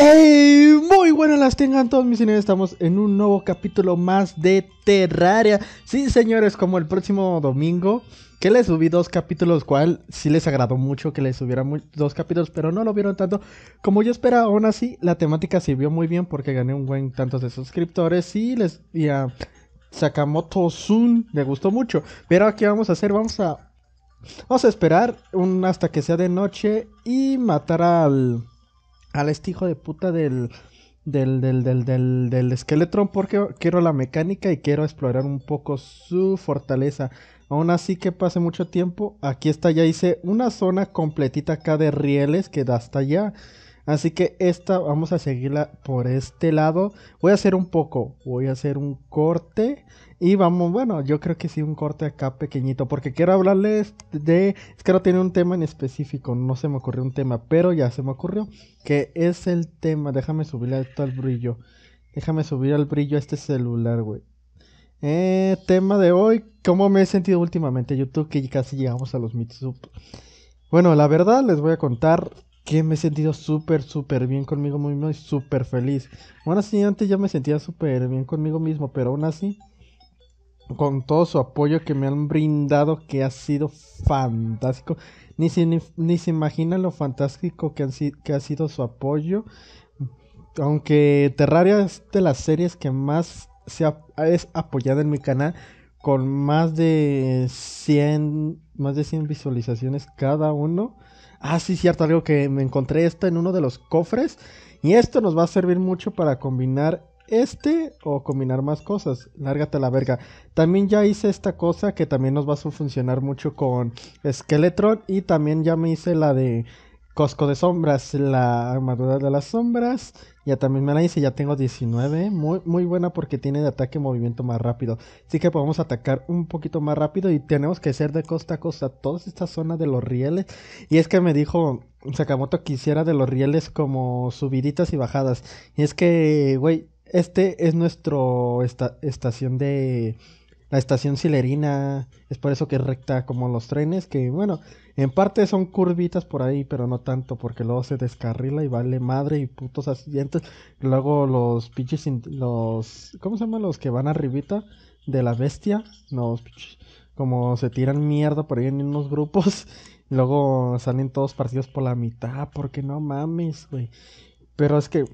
¡Ey! muy buenas las tengan todos mis señores, estamos en un nuevo capítulo más de Terraria. Sí, señores, como el próximo domingo, que les subí dos capítulos, cual sí les agradó mucho que les subiera dos capítulos, pero no lo vieron tanto como yo esperaba. Aún así, la temática sirvió muy bien porque gané un buen tanto de suscriptores y les y a Sakamoto Sun me gustó mucho. Pero aquí vamos a hacer, vamos a vamos a esperar un hasta que sea de noche y matar al al este hijo de puta del, del, del, porque quiero la mecánica y quiero explorar un poco su fortaleza. Aún así que pase mucho tiempo, aquí está, ya hice una zona completita acá de rieles que da hasta allá. Así que esta vamos a seguirla por este lado. Voy a hacer un poco, voy a hacer un corte y vamos, bueno, yo creo que sí un corte acá pequeñito porque quiero hablarles de, es que no tiene un tema en específico, no se me ocurrió un tema, pero ya se me ocurrió que es el tema, déjame subirle esto al brillo. Déjame subir al brillo a este celular, güey. Eh, tema de hoy, ¿cómo me he sentido últimamente? YouTube, que casi llegamos a los mitos. Bueno, la verdad les voy a contar que me he sentido súper, súper bien conmigo mismo y súper feliz. Bueno, sí, antes ya me sentía súper bien conmigo mismo, pero aún así, con todo su apoyo que me han brindado, que ha sido fantástico. Ni se, ni, se imagina lo fantástico que, han, que ha sido su apoyo. Aunque Terraria es de las series que más se es apoyada en mi canal, con más de 100, más de 100 visualizaciones cada uno. Ah, sí, cierto, algo que me encontré esto en uno de los cofres. Y esto nos va a servir mucho para combinar este o combinar más cosas. Lárgate la verga. También ya hice esta cosa que también nos va a funcionar mucho con Skeletron. Y también ya me hice la de Cosco de Sombras, la armadura de las sombras. Ya también me la hice, ya tengo 19. Muy, muy buena porque tiene de ataque movimiento más rápido. Así que podemos atacar un poquito más rápido y tenemos que ser de costa a costa toda esta zona de los rieles. Y es que me dijo Sakamoto que hiciera de los rieles como subiditas y bajadas. Y es que, güey, este es nuestro esta estación de la estación Silerina. Es por eso que es recta como los trenes, que bueno, en parte son curvitas por ahí, pero no tanto, porque luego se descarrila y vale madre y putos accidentes. Luego los pinches, los, ¿cómo se llaman? Los que van arribita de la bestia, los piches... como se tiran mierda por ahí en unos grupos. Y luego salen todos partidos por la mitad, porque no mames, güey. Pero es que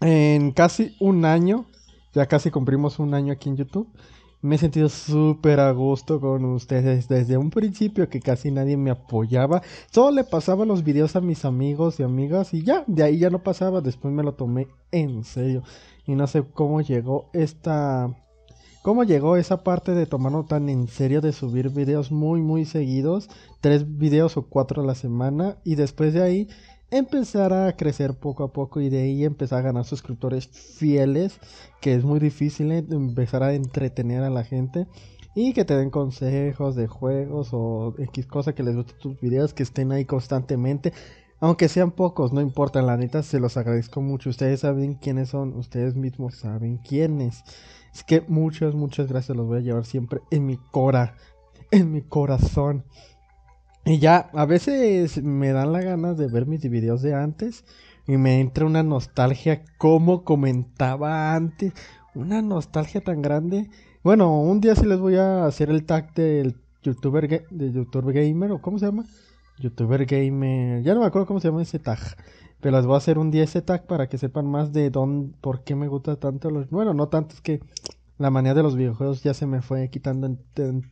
en casi un año, ya casi cumplimos un año aquí en YouTube, me he sentido súper a gusto con ustedes desde un principio que casi nadie me apoyaba. Solo le pasaba los videos a mis amigos y amigas y ya, de ahí ya no pasaba. Después me lo tomé en serio. Y no sé cómo llegó esta... ¿Cómo llegó esa parte de tomarlo tan en serio de subir videos muy muy seguidos? Tres videos o cuatro a la semana. Y después de ahí Empezar a crecer poco a poco y de ahí empezar a ganar suscriptores fieles, que es muy difícil eh, empezar a entretener a la gente y que te den consejos de juegos o X cosa que les guste tus videos, que estén ahí constantemente. Aunque sean pocos, no importa, la neta se los agradezco mucho. Ustedes saben quiénes son, ustedes mismos saben quiénes. Es que muchas, muchas gracias, los voy a llevar siempre en mi cora, en mi corazón. Y ya, a veces me dan las ganas de ver mis videos de antes y me entra una nostalgia como comentaba antes, una nostalgia tan grande. Bueno, un día sí les voy a hacer el tag del youtuber gamer o cómo se llama? Youtuber gamer, ya no me acuerdo cómo se llama ese tag. Pero les voy a hacer un día ese tag para que sepan más de dónde, por qué me gusta tanto los, bueno, no tanto es que la manía de los videojuegos ya se me fue quitando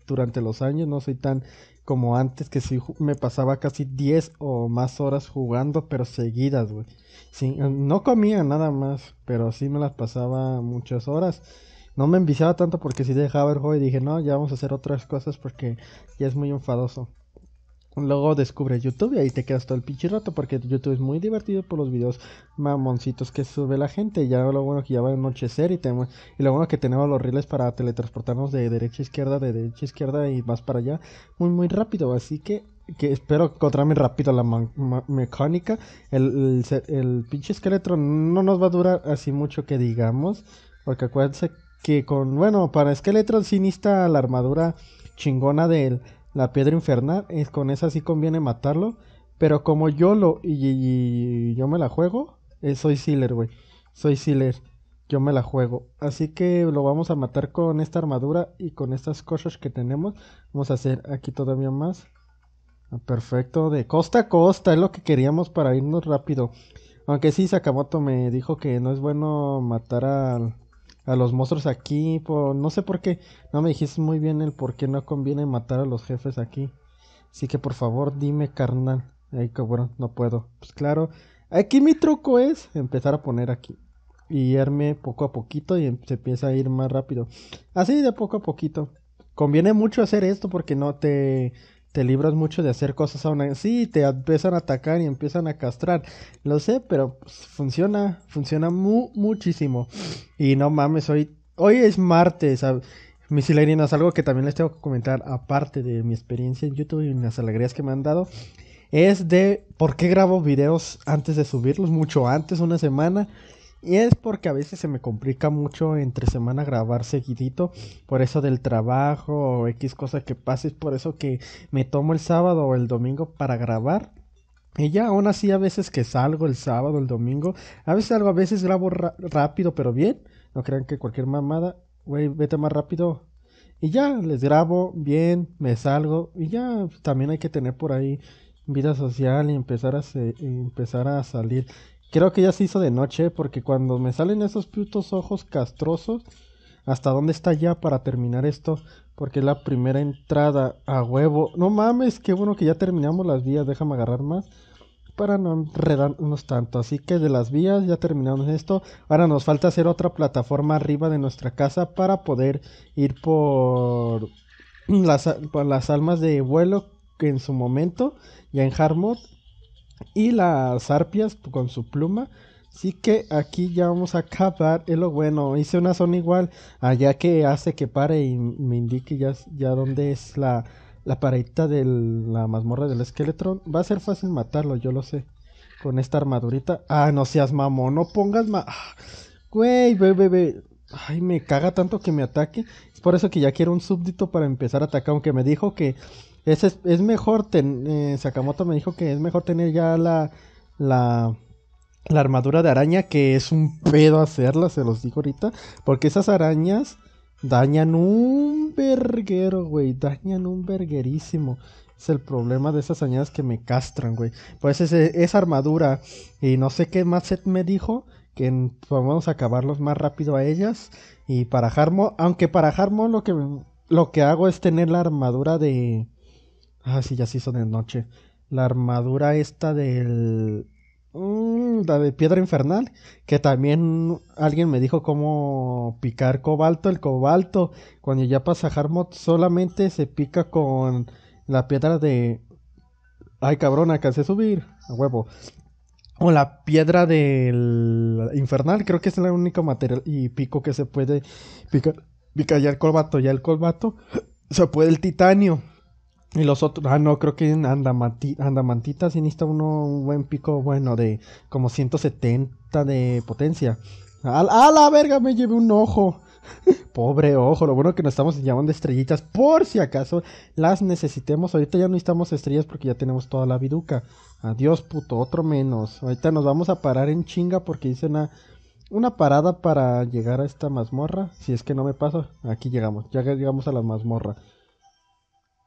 durante los años. No soy tan como antes, que si me pasaba casi 10 o más horas jugando, pero seguidas, güey. Eh, no comía nada más, pero sí me las pasaba muchas horas. No me enviciaba tanto porque sí dejaba el juego y dije, no, ya vamos a hacer otras cosas porque ya es muy enfadoso. Luego descubre YouTube y ahí te quedas todo el pinche rato porque YouTube es muy divertido por los videos mamoncitos que sube la gente. Ya lo bueno que ya va a anochecer y, tenemos, y lo bueno que tenemos los riles para teletransportarnos de derecha a izquierda, de derecha a izquierda y más para allá muy muy rápido. Así que, que espero encontrarme rápido la mecánica. El, el, pinche esqueleto no nos va a durar así mucho que digamos. Porque acuérdense que con, bueno, para esqueleto sin la armadura chingona del la piedra infernal, es, con esa sí conviene matarlo. Pero como yo lo y, yo me la juego, soy Sealer, güey. Soy Sealer. Yo me la juego. Así que lo vamos a matar con esta armadura y con estas cosas que tenemos. Vamos a hacer aquí todavía más. Ah, perfecto, de costa a costa, es lo que queríamos para irnos rápido. Aunque sí, Sakamoto me dijo que no es bueno matar al, a los monstruos aquí, no sé por qué, no me dijiste muy bien el por qué no conviene matar a los jefes aquí. Así que por favor dime carnal. Ay cabrón, no puedo. Pues claro, aquí mi truco es empezar a poner aquí. Y irme poco a poquito y se empieza a ir más rápido. Así de poco a poquito. Conviene mucho hacer esto porque no te te libras mucho de hacer cosas aún así, te empiezan a atacar y empiezan a castrar. Lo sé, pero pues, funciona, funciona muchísimo. Y no mames, hoy, hoy es martes, mis es algo que también les tengo que comentar, aparte de mi experiencia en YouTube y las alegrías que me han dado, es de por qué grabo videos antes de subirlos, mucho antes, una semana. Y es porque a veces se me complica mucho entre semana grabar seguidito, por eso del trabajo o X cosa que pase, es por eso que me tomo el sábado o el domingo para grabar. Y ya aún así a veces que salgo el sábado, el domingo, a veces algo a veces grabo rápido pero bien, no crean que cualquier mamada, güey, vete más rápido. Y ya, les grabo bien, me salgo y ya, también hay que tener por ahí vida social y empezar a, empezar a salir. Creo que ya se hizo de noche porque cuando me salen esos putos ojos castrosos, ¿hasta dónde está ya para terminar esto? Porque es la primera entrada a huevo. No mames, qué bueno que ya terminamos las vías, déjame agarrar más para no enredarnos tanto. Así que de las vías ya terminamos esto. Ahora nos falta hacer otra plataforma arriba de nuestra casa para poder ir por las, almas de vuelo que en su momento, ya en Harmod y las arpias con su pluma. Así que aquí ya vamos a acabar. Es lo bueno, hice una zona igual. Allá que hace que pare y me indique ya, ya dónde es la, la paredita de la mazmorra del esqueleto, Va a ser fácil matarlo, yo lo sé. Con esta armadurita. Ah, no seas mamón, no pongas ma. Ah, güey, bebé, Ay, me caga tanto que me ataque. Es por eso que ya quiero un súbdito para empezar a atacar. Aunque me dijo que es, mejor, ten, eh, Sakamoto me dijo que es mejor tener ya la, la, la armadura de araña, que es un pedo hacerla, se los digo ahorita, porque esas arañas dañan un verguero, güey, dañan un verguerísimo. Es el problema de esas arañas que me castran, güey. Pues ese, esa armadura y no sé qué más me dijo, que vamos a acabarlos más rápido a ellas. Y para Harmo, aunque para Harmo lo que, lo que hago es tener la armadura de, Ah, sí, ya se hizo de noche. La armadura esta del... Mm, la de piedra infernal, que también alguien me dijo cómo picar cobalto. El cobalto, cuando ya pasa Harmot, solamente se pica con la piedra de... Ay, cabrón, alcancé a subir. A huevo. O la piedra del infernal, creo que es el único material y pico que se puede picar. Pica ya el colbato, ya el colbato. Se puede el titanio. Y los otros, ah, no, creo que en Andamati, Andamantita sí necesita uno un buen pico, bueno, de como 170 de potencia. ¡A, la verga! Me llevé un ojo. Pobre ojo, lo bueno que nos estamos llamando estrellitas por si acaso las necesitemos. Ahorita ya no necesitamos estrellas porque ya tenemos toda la viduca. Adiós, puto, otro menos. Ahorita nos vamos a parar en chinga porque hice una, una parada para llegar a esta mazmorra. Si es que no me paso, aquí llegamos, ya llegamos a la mazmorra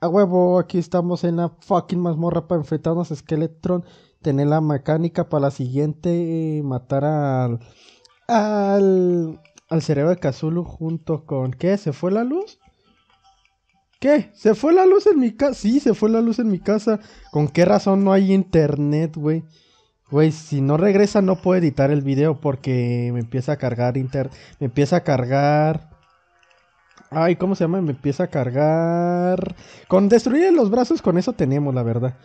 huevo, aquí estamos en la fucking mazmorra para enfrentarnos a Skeletron, tener la mecánica para la siguiente, eh, matar al, al, al cerebro de Kazulu junto con... ¿Qué? ¿Se fue la luz? ¿Qué? ¿Se fue la luz en mi casa? Sí, se fue la luz en mi casa. ¿Con qué razón no hay internet, güey? Güey, si no regresa no puedo editar el video porque me empieza a cargar internet. Me empieza a cargar Ay, ¿cómo se llama? Me empieza a cargar. Con destruir los brazos, con eso tenemos, la verdad.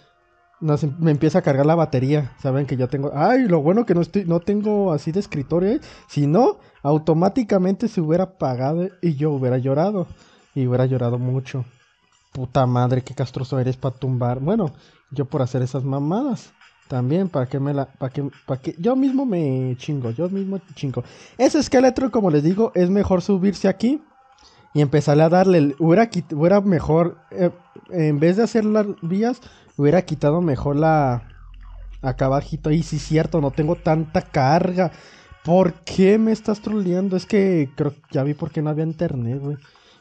me empieza a cargar la batería. Saben que ya tengo. Ay, lo bueno que no estoy, no tengo así de escritorio. ¿eh? Si no, automáticamente se hubiera apagado y yo hubiera llorado. Y hubiera llorado mucho. Puta madre, qué castroso eres para tumbar. Bueno, yo por hacer esas mamadas. También, para que me la. Para para que. Yo mismo me chingo, yo mismo chingo. Ese esqueleto, como les digo, es mejor subirse aquí y empezarle a darle. El, hubiera, hubiera mejor. Eh, en vez de hacer las vías, hubiera quitado mejor la. Acá abajito. Y sí, cierto, no tengo tanta carga. ¿Por qué me estás troleando? Es que creo que ya vi por qué no había internet, güey.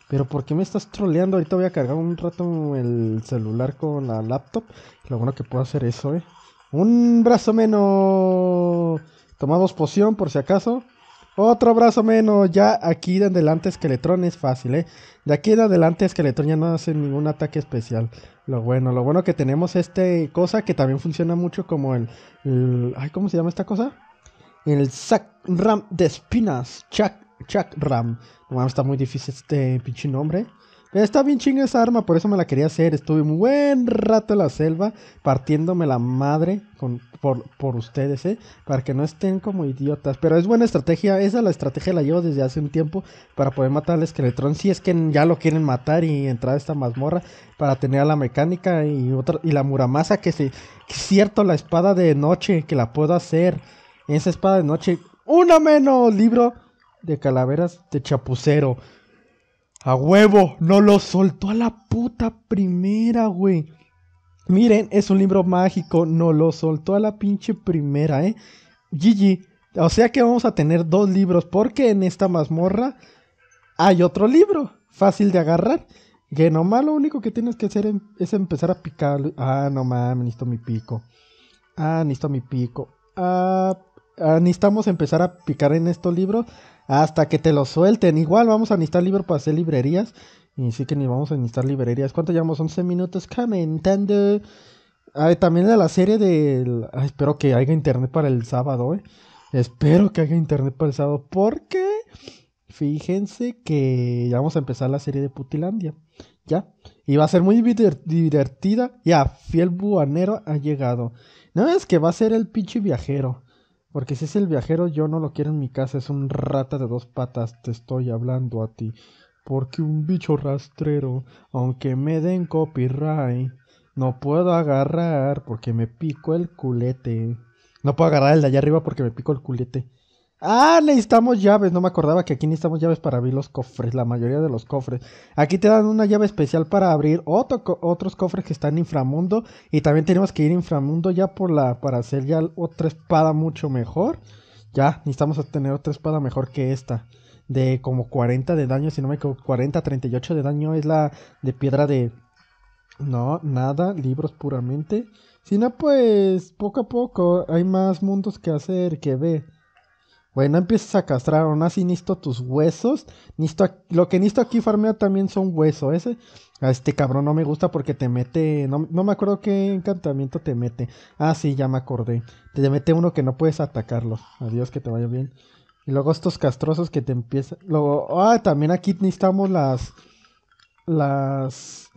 Pero ¿por qué me estás troleando? Ahorita voy a cargar un rato el celular con la laptop. Lo bueno que puedo hacer eso, eh. Un brazo menos. Tomamos poción por si acaso. Otro brazo menos. Ya aquí de adelante Esqueletrón es fácil, ¿eh? De aquí de adelante Esqueletrón ya no hace ningún ataque especial. Lo bueno, lo bueno que tenemos este cosa que también funciona mucho como el... ay, ¿cómo se llama esta cosa? El sac ram de espinas. Chak, Chuck ram. está muy difícil este pinche nombre. Está bien chinga esa arma, por eso me la quería hacer. Estuve un buen rato en la selva partiéndome la madre con, por, por, ustedes, ¿eh? Para que no estén como idiotas. Pero es buena estrategia. Esa la estrategia la llevo desde hace un tiempo para poder matar al esqueletrón. Si es que ya lo quieren matar y entrar a esta mazmorra para tener a la mecánica y, otra, y la muramasa que se... cierto, la espada de noche que la puedo hacer. Esa espada de noche. Una menos, libro de calaveras de chapucero. A huevo, no lo soltó a la puta primera, güey. Miren, es un libro mágico, no lo soltó a la pinche primera, ¿eh? GG. O sea que vamos a tener dos libros, porque en esta mazmorra hay otro libro, fácil de agarrar. Que nomás lo único que tienes que hacer em, es empezar a picar. Ah, no mames, necesito mi pico. Ah, necesito mi pico. Ah, ah necesitamos empezar a picar en estos libros hasta que te lo suelten. Igual vamos a necesitar libro para hacer librerías. Y sí que ni vamos a necesitar librerías. ¿Cuánto llevamos? 11 minutos comentando. también de la serie del... espero que haya internet para el sábado, ¿eh? Espero que haya internet para el sábado. Porque... Fíjense que ya vamos a empezar la serie de Putilandia. Ya. Y va a ser muy divertida. Ya, Fiel Buanero ha llegado. No es que va a ser el pinche viajero. Porque si es el viajero, yo no lo quiero en mi casa, es un rata de dos patas, te estoy hablando a ti. Porque un bicho rastrero, aunque me den copyright, no puedo agarrar porque me pico el culete. No puedo agarrar el de allá arriba porque me pico el culete. Ah, necesitamos llaves. No me acordaba que aquí necesitamos llaves para abrir los cofres, la mayoría de los cofres. Aquí te dan una llave especial para abrir otros cofres que están en inframundo. Y también tenemos que ir inframundo ya por la, para hacer ya otra espada mucho mejor. Ya, necesitamos tener otra espada mejor que esta. De como 40 de daño, si no me equivoco, 40, 38 de daño es la de piedra de... No, nada, libros puramente. Si no, pues poco a poco hay más mundos que hacer, que ve. Bueno, no a castrar, aún así necesito tus huesos. lo que necesito aquí farmear también son huesos. Ese, a este cabrón no me gusta porque te mete. No, me acuerdo qué encantamiento te mete. Ah, sí, ya me acordé. Te mete uno que no puedes atacarlo. Adiós, que te vaya bien. Y luego estos castrosos que te empiezan. Luego, ah, también aquí necesitamos las. Las.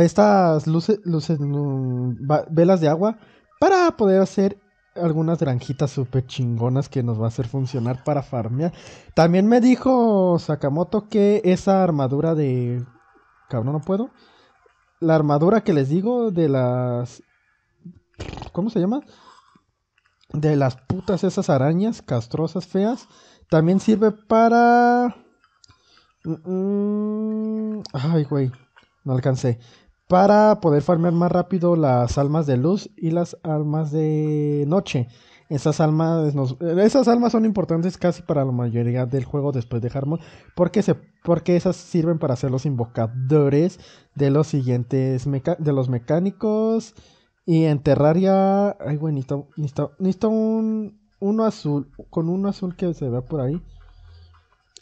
estas luces, luces, mm, velas de agua para poder hacer algunas granjitas súper chingonas que nos va a hacer funcionar para farmear. También me dijo Sakamoto que esa armadura de... Cabrón, no puedo. La armadura que les digo de las... ¿Cómo se llama? De las putas esas arañas castrosas feas. También sirve para... Mm, mm, ay, güey. No alcancé para poder farmear más rápido las almas de luz y las almas de noche. Esas almas, esas almas son importantes casi para la mayoría del juego después de Harmon, porque, porque esas sirven para ser los invocadores de los siguientes de los mecánicos. Y en Terraria, ay, güey, necesito, un, uno azul, con uno azul que se vea por ahí.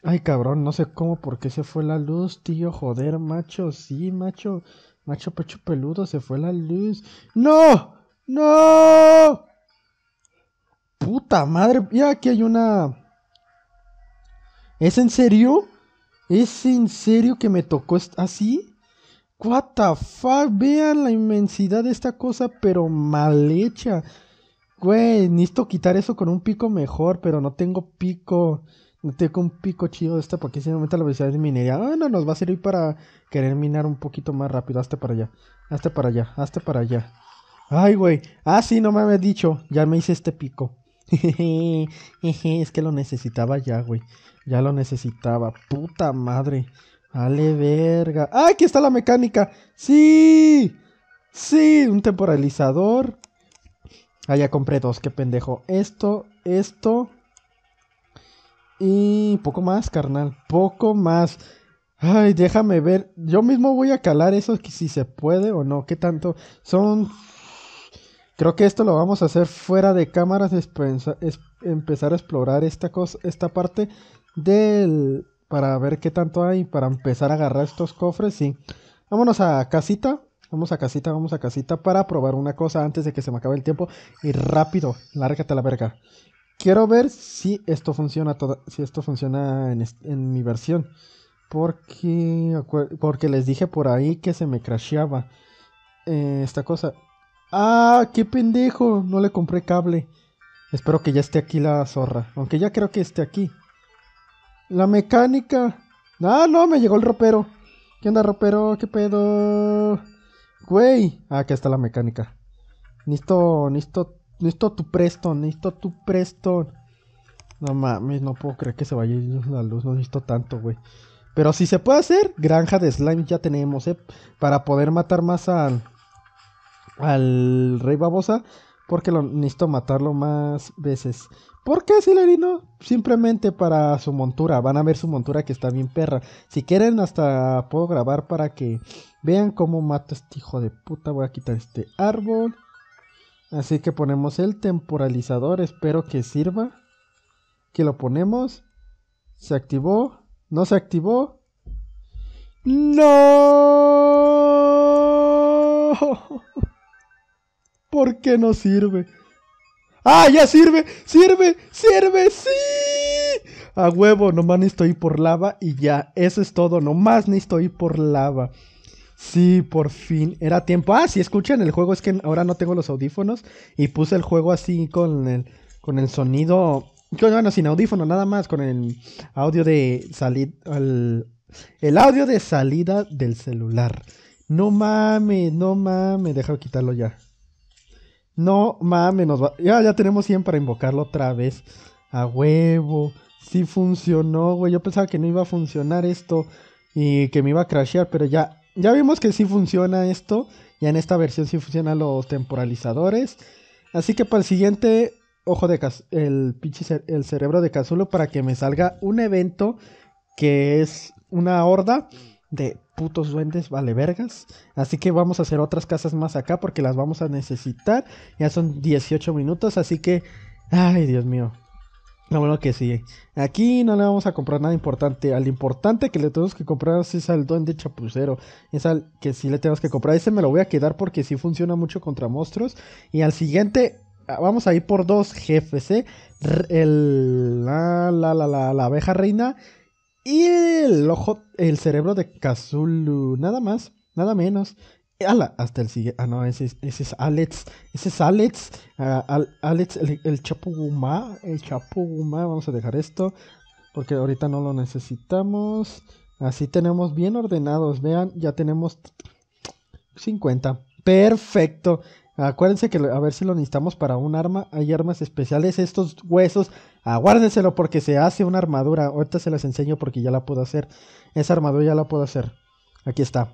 Ay, cabrón, no sé cómo, por qué se fue la luz, tío, joder, macho, sí, macho. Macho Pecho Peludo, se fue la luz. ¡No! ¡No! Puta madre. Ya aquí hay una... ¿Es en serio? ¿Es en serio que me tocó así? What Vean la inmensidad de esta cosa, pero mal hecha. Güey, necesito quitar eso con un pico mejor, pero no tengo pico tengo un pico chido de este porque si aumenta la velocidad de minería. Ah, no, nos va a servir para querer minar un poquito más rápido. Hazte para allá, hazte para allá, hazte para allá. Ay, güey. Ah, sí, no me habías dicho. Ya me hice este pico. es que lo necesitaba ya, güey. Ya lo necesitaba. Puta madre. Ale, verga. ¡Ah, aquí está la mecánica! ¡Sí! ¡Sí! Un temporalizador. Ah, ya compré dos, qué pendejo. Esto, esto y poco más, carnal. Poco más. Ay, déjame ver. Yo mismo voy a calar eso si se puede o no. ¿Qué tanto? Son. Creo que esto lo vamos a hacer fuera de cámaras. empezar a explorar esta cosa, esta parte del. Para ver qué tanto hay. Para empezar a agarrar estos cofres. Sí. Vámonos a casita. Vamos a casita, vamos a casita para probar una cosa antes de que se me acabe el tiempo. Y rápido, lárgate a la verga. Quiero ver si esto funciona si esto funciona en, mi versión. Porque, porque les dije por ahí que se me crasheaba eh, esta cosa. ¡Ah! ¡Qué pendejo! No le compré cable. Espero que ya esté aquí la zorra. Aunque ya creo que esté aquí. La mecánica. Ah, no, me llegó el ropero. ¿Qué onda, ropero? ¿Qué pedo? Güey. Ah, aquí está la mecánica. Listo, listo Necesito tu Preston, necesito tu Preston. No mames, no puedo creer que se vaya la luz, no necesito tanto, güey. Pero si se puede hacer, granja de slime ya tenemos, ¿eh? Para poder matar más al, al rey babosa, porque lo, necesito matarlo más veces. ¿Por qué Silarino? Simplemente para su montura. Van a ver su montura que está bien perra. Si quieren, hasta puedo grabar para que vean cómo mato a este hijo de puta. Voy a quitar este árbol. Así que ponemos el temporalizador, espero que sirva. Que lo ponemos. Se activó, no se activó. ¡No! ¿Por qué no sirve? ¡Ah, ya sirve! ¡Sirve! ¡Sirve! ¡Sí! A huevo, nomás necesito estoy por lava y ya. Eso es todo, nomás ni estoy por lava. Sí, por fin. Era tiempo. Ah, sí, escuchan el juego. Es que ahora no tengo los audífonos. Y puse el juego así con el, con el sonido. Bueno, sin audífono, nada más. Con el audio de salida. El, audio de salida del celular. No mames, no mames. Deja quitarlo ya. No mames, nos Ya, ya tenemos 100 para invocarlo otra vez. A huevo. Sí funcionó, güey. Yo pensaba que no iba a funcionar esto. Y que me iba a crashear, pero ya ya vimos que sí funciona esto. Ya en esta versión sí funcionan los temporalizadores. Así que para el siguiente, ojo de el pinche el cerebro de Cazulo para que me salga un evento que es una horda de putos duendes vale vergas. Así que vamos a hacer otras casas más acá porque las vamos a necesitar. Ya son 18 minutos, así que ay, Dios mío. Lo bueno que sí. Aquí no le vamos a comprar nada importante. Al importante que le tenemos que comprar es al duende chapucero. Es al que sí le tenemos que comprar. Ese me lo voy a quedar porque sí funciona mucho contra monstruos. Y al siguiente ah, vamos a ir por dos jefes, ¿eh? El, la, la abeja reina y el ojo, el cerebro de Kazulu. Nada más, nada menos hasta el siguiente. Ah, no, ese es, ese Alex. Ese es Alex. Ah, Alex, el, Chapuguma, El Chapo Vamos a dejar esto. Porque ahorita no lo necesitamos. Así tenemos bien ordenados. Vean, ya tenemos 50. Perfecto. Acuérdense que a ver si lo necesitamos para un arma. Hay armas especiales. Estos huesos, aguárdenselo porque se hace una armadura. Ahorita se las enseño porque ya la puedo hacer. Esa armadura ya la puedo hacer. Aquí está.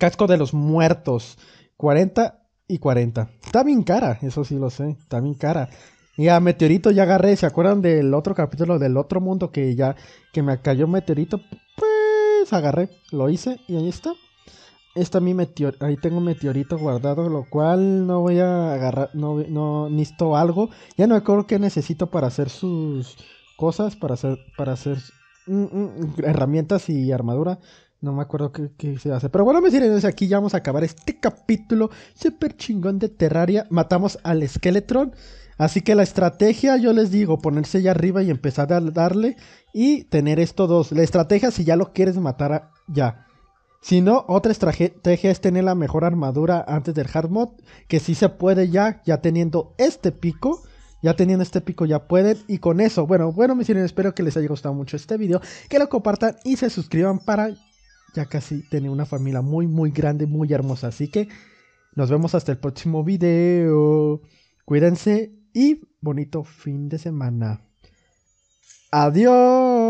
Casco de los Muertos, 40 y 40. Está bien cara, eso sí lo sé, está bien cara. Y Meteorito ya agarré, ¿se acuerdan del otro capítulo del otro mundo que ya que me cayó Meteorito? Pues agarré, lo hice y ahí está. Esta mi meteor, ahí tengo meteorito guardado, lo cual no voy a agarrar, no, no necesito algo. Ya no me acuerdo qué necesito para hacer sus cosas, para hacer, para hacer mm, mm, herramientas y armadura. No me acuerdo qué, se hace. Pero bueno, mis aquí ya vamos a acabar este capítulo súper chingón de Terraria. Matamos al Skeletron. Así que la estrategia, yo les digo, ponerse allá arriba y empezar a darle. Y tener estos dos. La estrategia, si ya lo quieres matar ah, ya. Si no, otra estrategia es tener la mejor armadura antes del hard mod. Que sí se puede ya, ya teniendo este pico. Ya teniendo este pico ya pueden. Y con eso, bueno, bueno, mis espero que les haya gustado mucho este video. Que lo compartan y se suscriban para ya casi tenía una familia muy, muy grande, muy hermosa. Así que nos vemos hasta el próximo video. Cuídense y bonito fin de semana. Adiós.